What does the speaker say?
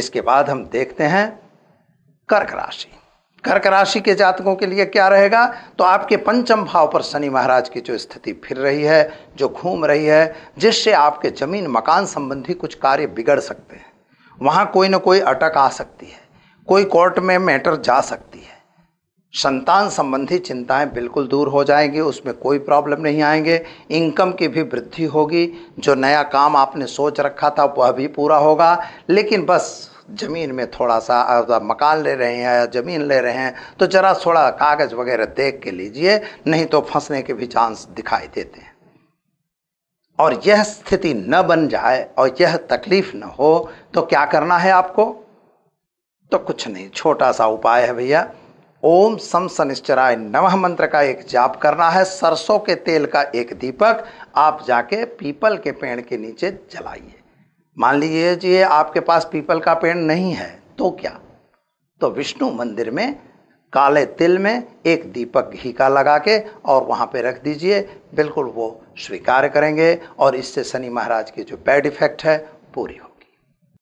इसके बाद हम देखते हैं कर्क राशि कर्क राशि के जातकों के लिए क्या रहेगा तो आपके पंचम भाव पर शनि महाराज की जो स्थिति फिर रही है जो घूम रही है जिससे आपके जमीन मकान संबंधी कुछ कार्य बिगड़ सकते हैं वहाँ कोई ना कोई अटक आ सकती है कोई कोर्ट में मैटर जा सकती है संतान संबंधी चिंताएं बिल्कुल दूर हो जाएंगी उसमें कोई प्रॉब्लम नहीं आएंगे इनकम की भी वृद्धि होगी जो नया काम आपने सोच रखा था वह भी पूरा होगा लेकिन बस ज़मीन में थोड़ा सा मकान ले रहे हैं या ज़मीन ले रहे हैं तो ज़रा थोड़ा कागज़ वगैरह देख के लीजिए नहीं तो फंसने के भी चांस दिखाई देते हैं और यह स्थिति न बन जाए और यह तकलीफ न हो तो क्या करना है आपको तो कुछ नहीं छोटा सा उपाय है भैया ओम सम शनिश्चराय नमः मंत्र का एक जाप करना है सरसों के तेल का एक दीपक आप जाके पीपल के पेड़ के नीचे जलाइए मान लीजिए आपके पास पीपल का पेड़ नहीं है तो क्या तो विष्णु मंदिर में काले तिल में एक दीपक घी का लगा के और वहाँ पे रख दीजिए बिल्कुल वो स्वीकार करेंगे और इससे शनि महाराज की जो बैड इफेक्ट है पूरी हो